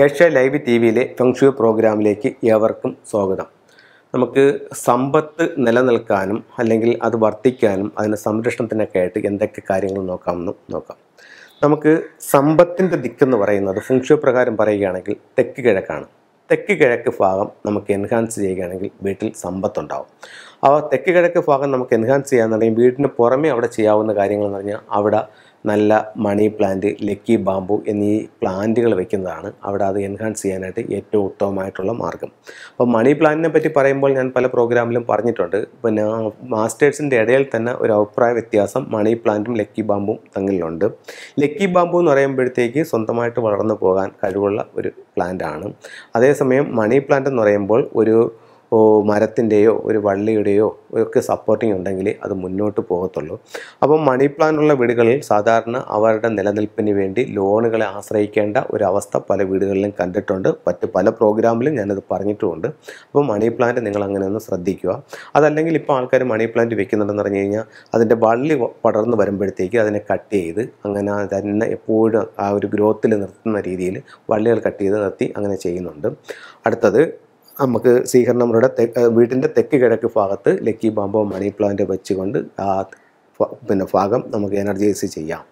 Asia live T വിയിലെ feng shui പ്രോഗ്രാമിലേക്ക് ഏവർക്കും സ്വാഗതം നമുക്ക് സമ്പത്ത് നിലനിൽക്കാനും അല്ലെങ്കിൽ അത് വർദ്ധിക്കാനും അതിൻ്റെ സംരക്ഷണത്തിനൊക്കെ ആയിട്ട് എന്തൊക്കെ കാര്യങ്ങൾ നോക്കാമെന്ന് നോക്കാം നമുക്ക് സമ്പത്തിൻ്റെ ദിക്കെന്ന് പറയുന്നത് ഫുങ്ഷു പ്രകാരം പറയുകയാണെങ്കിൽ തെക്ക് കിഴക്കാണ് തെക്ക് കിഴക്ക് ഭാഗം നമുക്ക് എൻഹാൻസ് ചെയ്യുകയാണെങ്കിൽ വീട്ടിൽ സമ്പത്തുണ്ടാവും അപ്പോൾ തെക്ക് കിഴക്ക് ഭാഗം നമുക്ക് എൻഹാൻസ് ചെയ്യാമെന്നുണ്ടെങ്കിൽ വീടിന് പുറമേ അവിടെ ചെയ്യാവുന്ന കാര്യങ്ങൾ പറഞ്ഞാൽ അവിടെ നല്ല മണി പ്ലാന്റ് ലക്കി ബാമ്പു എന്നീ പ്ലാന്റുകൾ വെക്കുന്നതാണ് അവിടെ അത് എൻഹാൻസ് ചെയ്യാനായിട്ട് ഏറ്റവും ഉത്തമമായിട്ടുള്ള മാർഗം അപ്പോൾ മണി പ്ലാന്റിനെ പറ്റി പറയുമ്പോൾ ഞാൻ പല പ്രോഗ്രാമിലും പറഞ്ഞിട്ടുണ്ട് പിന്നെ മാസ്റ്റേഴ്സിൻ്റെ ഇടയിൽ തന്നെ ഒരു അഭിപ്രായ വ്യത്യാസം മണി പ്ലാന്റും ലക്കി ബാമ്പും തമ്മിലുണ്ട് ലക്കി ബാമ്പു എന്ന് പറയുമ്പോഴത്തേക്ക് സ്വന്തമായിട്ട് വളർന്നു പോകാൻ കഴിവുള്ള ഒരു പ്ലാന്റാണ് അതേസമയം മണി പ്ലാന്റ് എന്ന് പറയുമ്പോൾ ഒരു ഓ മരത്തിൻ്റെയോ ഒരു വള്ളിയുടെയോ ഒക്കെ സപ്പോർട്ടിംഗ് ഉണ്ടെങ്കിൽ അത് മുന്നോട്ട് പോകത്തുള്ളൂ അപ്പം മണി പ്ലാനുള്ള വീടുകളിൽ സാധാരണ അവരുടെ നിലനിൽപ്പിന് വേണ്ടി ലോണുകളെ ആശ്രയിക്കേണ്ട ഒരു അവസ്ഥ പല വീടുകളിലും കണ്ടിട്ടുണ്ട് മറ്റ് പല പ്രോഗ്രാമിലും ഞാനത് പറഞ്ഞിട്ടുമുണ്ട് അപ്പോൾ മണി പ്ലാന്റ് നിങ്ങൾ അങ്ങനെ ഒന്ന് ശ്രദ്ധിക്കുക അതല്ലെങ്കിൽ ഇപ്പോൾ ആൾക്കാർ മണി പ്ലാന്റ് വെക്കുന്നുണ്ടെന്ന് പറഞ്ഞു കഴിഞ്ഞാൽ അതിൻ്റെ വള്ളി പടർന്നു വരുമ്പോഴത്തേക്ക് അതിനെ കട്ട് ചെയ്ത് അങ്ങനെ തന്നെ എപ്പോഴും ആ ഒരു ഗ്രോത്തിൽ നിർത്തുന്ന രീതിയിൽ വള്ളികൾ കട്ട് ചെയ്ത് നിർത്തി അങ്ങനെ ചെയ്യുന്നുണ്ട് അടുത്തത് നമുക്ക് സീഹർ നമ്മുടെ വീട്ടിൻ്റെ തെക്ക് കിഴക്ക് ഭാഗത്ത് ലക്കി ബാമ്പോ മണി പ്ലാന്റ് വെച്ചുകൊണ്ട് ആ പിന്നെ ഭാഗം നമുക്ക് എനർജൈസ് ചെയ്യാം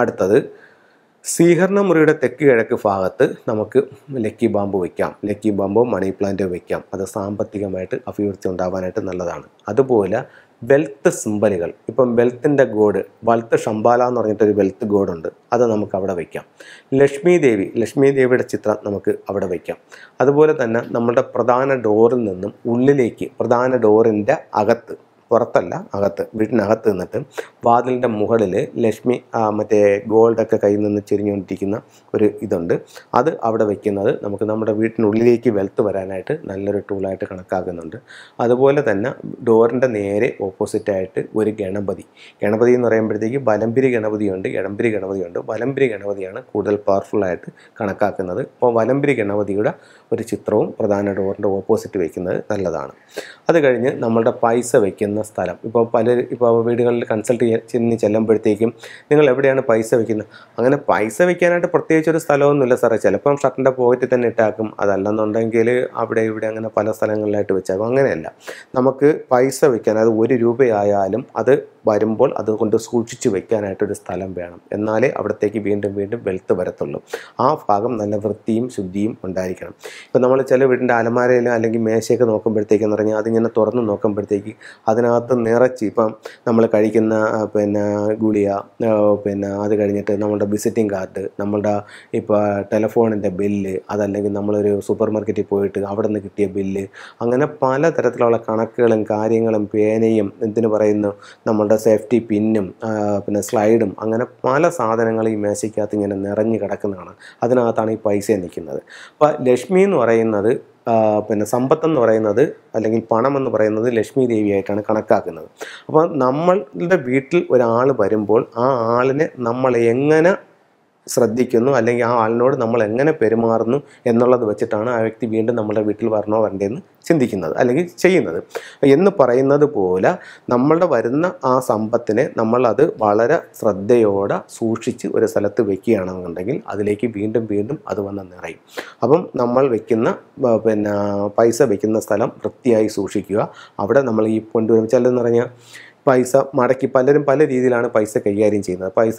അടുത്തത് സ്വീകരണ മുറിയുടെ തെക്ക് കിഴക്ക് ഭാഗത്ത് നമുക്ക് ലക്കി ബാമ്പ് വയ്ക്കാം ലക്കി ബാമ്പോ മണി പ്ലാന്റ് വയ്ക്കാം അത് സാമ്പത്തികമായിട്ട് അഭിവൃദ്ധി ഉണ്ടാവാനായിട്ട് നല്ലതാണ് അതുപോലെ വെൽത്ത് സിമ്പലുകൾ ഇപ്പം വെൽത്തിൻ്റെ ഗോഡ് വെൽത്ത് ഷംബാല എന്ന് പറഞ്ഞിട്ടൊരു വെൽത്ത് ഗോഡുണ്ട് അത് നമുക്ക് അവിടെ വയ്ക്കാം ലക്ഷ്മി ദേവി ലക്ഷ്മി ദേവിയുടെ ചിത്രം നമുക്ക് അവിടെ വയ്ക്കാം അതുപോലെ തന്നെ നമ്മുടെ പ്രധാന ഡോറിൽ നിന്നും ഉള്ളിലേക്ക് പ്രധാന ഡോറിൻ്റെ അകത്ത് പുറത്തല്ല അകത്ത് വീട്ടിനകത്ത് നിന്നിട്ട് വാതിലിൻ്റെ മുകളിൽ ലക്ഷ്മി മറ്റേ ഗോൾഡൊക്കെ കയ്യിൽ നിന്ന് ചെരിഞ്ഞുകൊണ്ടിരിക്കുന്ന ഒരു ഇതുണ്ട് അത് അവിടെ വയ്ക്കുന്നത് നമുക്ക് നമ്മുടെ വീട്ടിനുള്ളിലേക്ക് വെൽത്ത് വരാനായിട്ട് നല്ലൊരു ടൂളായിട്ട് കണക്കാക്കുന്നുണ്ട് അതുപോലെ തന്നെ ഡോറിൻ്റെ നേരെ ഓപ്പോസിറ്റായിട്ട് ഒരു ഗണപതി ഗണപതി എന്ന് പറയുമ്പോഴത്തേക്ക് വലമ്പിരി ഗണപതിയുണ്ട് ഇടമ്പിരി ഗണപതിയുണ്ട് വലമ്പിരി ഗണപതിയാണ് കൂടുതൽ പവർഫുള്ളായിട്ട് കണക്കാക്കുന്നത് അപ്പോൾ വലമ്പിരി ഗണപതിയുടെ ഒരു ചിത്രവും പ്രധാന ഡോറിൻ്റെ ഓപ്പോസിറ്റ് വയ്ക്കുന്നത് നല്ലതാണ് അത് കഴിഞ്ഞ് നമ്മളുടെ പൈസ വയ്ക്കുന്ന ചെയ്യുന്ന സ്ഥലം ഇപ്പോൾ പല ഇപ്പോൾ വീടുകളിൽ കൺസൾട്ട് ചെയ്യാൻ ചെന്ന് ചെല്ലുമ്പോഴത്തേക്കും നിങ്ങൾ എവിടെയാണ് പൈസ വയ്ക്കുന്നത് അങ്ങനെ പൈസ വെക്കാനായിട്ട് പ്രത്യേകിച്ച് ഒരു സ്ഥലമൊന്നുമില്ല സാറേ ചിലപ്പം ഷർട്ടിൻ്റെ പോക്കറ്റിൽ തന്നെ ഇട്ടാക്കും അതല്ലെന്നുണ്ടെങ്കിൽ അവിടെ ഇവിടെ അങ്ങനെ പല സ്ഥലങ്ങളിലായിട്ട് വെച്ചാൽ അങ്ങനെയല്ല നമുക്ക് പൈസ വെക്കാൻ അത് ഒരു രൂപയായാലും അത് വരുമ്പോൾ അതുകൊണ്ട് സൂക്ഷിച്ചു വെക്കാനായിട്ടൊരു സ്ഥലം വേണം എന്നാലേ അവിടത്തേക്ക് വീണ്ടും വീണ്ടും വെളുത്ത് വരത്തുള്ളൂ ആ ഭാഗം നല്ല വൃത്തിയും ശുദ്ധിയും ഉണ്ടായിരിക്കണം ഇപ്പോൾ നമ്മൾ ചില വീടിൻ്റെ അലമാരയിലോ അല്ലെങ്കിൽ മേശയൊക്കെ നോക്കുമ്പോഴത്തേക്കെന്ന് പറഞ്ഞാൽ അതിങ്ങനെ തുറന്ന് നോക്കുമ്പോഴത്തേക്ക് അതിനകത്ത് നിറച്ച് ഇപ്പം നമ്മൾ കഴിക്കുന്ന പിന്നെ ഗുളിയ പിന്നെ അത് കഴിഞ്ഞിട്ട് നമ്മുടെ വിസിറ്റിംഗ് കാർഡ് നമ്മളുടെ ഇപ്പോൾ ടെലഫോണിൻ്റെ ബില്ല് അതല്ലെങ്കിൽ നമ്മളൊരു സൂപ്പർ മാർക്കറ്റിൽ പോയിട്ട് അവിടെ നിന്ന് കിട്ടിയ ബില്ല് അങ്ങനെ പല തരത്തിലുള്ള കണക്കുകളും കാര്യങ്ങളും പേനയും എന്തിനു പറയുന്നു നമ്മൾ അതുകൊണ്ട് സേഫ്റ്റി പിന്നും പിന്നെ സ്ലൈഡും അങ്ങനെ പല സാധനങ്ങൾ ഈ മേശയ്ക്കകത്ത് ഇങ്ങനെ നിറഞ്ഞു കിടക്കുന്നതാണ് അതിനകത്താണ് ഈ പൈസ നിൽക്കുന്നത് അപ്പോൾ ലക്ഷ്മി എന്ന് പറയുന്നത് പിന്നെ സമ്പത്തെന്ന് പറയുന്നത് അല്ലെങ്കിൽ പണം എന്ന് പറയുന്നത് ലക്ഷ്മി ദേവിയായിട്ടാണ് കണക്കാക്കുന്നത് അപ്പോൾ നമ്മളുടെ വീട്ടിൽ ഒരാൾ വരുമ്പോൾ ആ ആളിനെ നമ്മൾ എങ്ങനെ ശ്രദ്ധിക്കുന്നു അല്ലെങ്കിൽ ആ ആളിനോട് നമ്മൾ എങ്ങനെ പെരുമാറുന്നു എന്നുള്ളത് വെച്ചിട്ടാണ് ആ വ്യക്തി വീണ്ടും നമ്മുടെ വീട്ടിൽ വരണോ വരണ്ടേന്ന് ചിന്തിക്കുന്നത് അല്ലെങ്കിൽ ചെയ്യുന്നത് എന്ന് പറയുന്നത് പോലെ നമ്മളുടെ വരുന്ന ആ സമ്പത്തിനെ നമ്മളത് വളരെ ശ്രദ്ധയോടെ സൂക്ഷിച്ച് ഒരു സ്ഥലത്ത് വെക്കുകയാണെന്നുണ്ടെങ്കിൽ അതിലേക്ക് വീണ്ടും വീണ്ടും അത് വന്ന് നിറയും അപ്പം നമ്മൾ വെക്കുന്ന പിന്നെ പൈസ വെക്കുന്ന സ്ഥലം വൃത്തിയായി സൂക്ഷിക്കുക അവിടെ നമ്മൾ ഈ കൊണ്ടുവരും ചിലതെന്ന് പറഞ്ഞാൽ പൈസ മടക്കി പലരും പല രീതിയിലാണ് പൈസ കൈകാര്യം ചെയ്യുന്നത് പൈസ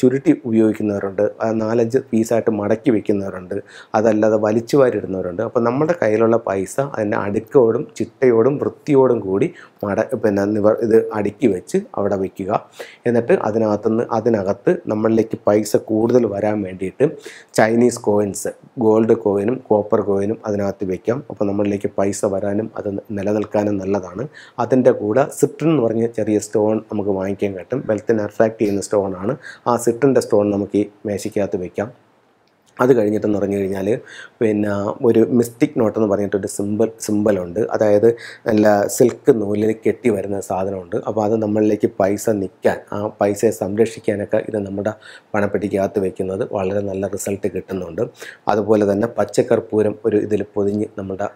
ചുരുട്ടി ഉപയോഗിക്കുന്നവരുണ്ട് നാലഞ്ച് പീസായിട്ട് മടക്കി വെക്കുന്നവരുണ്ട് അതല്ലാതെ വലിച്ചു വാരിടുന്നവരുണ്ട് അപ്പോൾ നമ്മുടെ കയ്യിലുള്ള പൈസ അതിൻ്റെ അടുക്കോടും ചിട്ടയോടും വൃത്തിയോടും കൂടി മട പിന്നെ നിവർ ഇത് അടുക്കി വെച്ച് അവിടെ വയ്ക്കുക എന്നിട്ട് അതിനകത്തുനിന്ന് അതിനകത്ത് നമ്മളിലേക്ക് പൈസ കൂടുതൽ വരാൻ വേണ്ടിയിട്ട് ചൈനീസ് കോയിൻസ് ഗോൾഡ് കോയിനും കോപ്പർ കോയിനും അതിനകത്ത് വയ്ക്കാം അപ്പോൾ നമ്മളിലേക്ക് പൈസ വരാനും അത് നിലനിൽക്കാനും നല്ലതാണ് അതിൻ്റെ കൂടെ സിട്രിൻ എന്ന് പറഞ്ഞ ചെറിയ സ്റ്റോൺ നമുക്ക് വാങ്ങിക്കാൻ കിട്ടും വെൽത്തിന് അട്രാക്റ്റ് ചെയ്യുന്ന സ്റ്റോൺ ആണ് ആ സിട്രിൻ്റെ സ്റ്റോൺ നമുക്ക് ഈ മേശയ്ക്കകത്ത് വയ്ക്കാം അത് കഴിഞ്ഞിട്ടെന്ന് പറഞ്ഞു കഴിഞ്ഞാൽ പിന്നെ ഒരു മിസ്റ്റിക് നോട്ട് എന്ന് പറഞ്ഞിട്ടൊരു സിമ്പിൾ സിമ്പിളുണ്ട് അതായത് നല്ല സിൽക്ക് നൂലിൽ കെട്ടി വരുന്ന സാധനമുണ്ട് അപ്പോൾ അത് നമ്മളിലേക്ക് പൈസ നിൽക്കാൻ ആ പൈസയെ സംരക്ഷിക്കാനൊക്കെ ഇത് നമ്മുടെ പണപ്പെട്ടിക്കകത്ത് വെക്കുന്നത് വളരെ നല്ല റിസൾട്ട് കിട്ടുന്നുണ്ട് അതുപോലെ തന്നെ പച്ചക്കർപ്പൂരം ഒരു ഇതിൽ പൊതിഞ്ഞ് നമ്മുടെ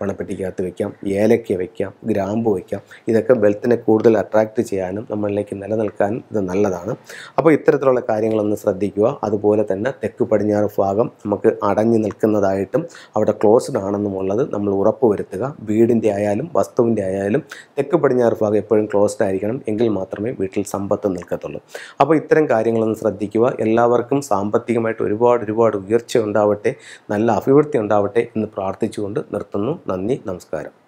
പണപ്പെട്ടിക്കകത്ത് വെക്കാം ഏലക്ക വെക്കാം ഗ്രാമ്പ് വയ്ക്കാം ഇതൊക്കെ വെൽത്തിനെ കൂടുതൽ അട്രാക്റ്റ് ചെയ്യാനും നമ്മളിലേക്ക് നിലനിൽക്കാനും ഇത് നല്ലതാണ് അപ്പോൾ ഇത്തരത്തിലുള്ള കാര്യങ്ങളൊന്ന് ശ്രദ്ധിക്കുക അതുപോലെ തന്നെ തെക്ക് പടിഞ്ഞാറ് ഭാഗം നമുക്ക് അടഞ്ഞു നിൽക്കുന്നതായിട്ടും അവിടെ ക്ലോസ്ഡ് ആണെന്നുമുള്ളത് നമ്മൾ ഉറപ്പുവരുത്തുക വീടിൻ്റെ ആയാലും വസ്തുവിൻ്റെ ആയാലും തെക്ക് പടിഞ്ഞാറ് ഭാഗം എപ്പോഴും ക്ലോസ്ഡ് ആയിരിക്കണം എങ്കിൽ മാത്രമേ വീട്ടിൽ സമ്പത്ത് നിൽക്കത്തുള്ളൂ അപ്പോൾ ഇത്തരം കാര്യങ്ങളൊന്ന് ശ്രദ്ധിക്കുക എല്ലാവർക്കും സാമ്പത്തികമായിട്ട് ഒരുപാട് ഒരുപാട് ഉയർച്ച ഉണ്ടാവട്ടെ നല്ല അഭിവൃദ്ധി ഉണ്ടാവട്ടെ എന്ന് പ്രാർത്ഥിച്ചുകൊണ്ട് നിർത്തുന്നു നന്ദി നമസ്കാരം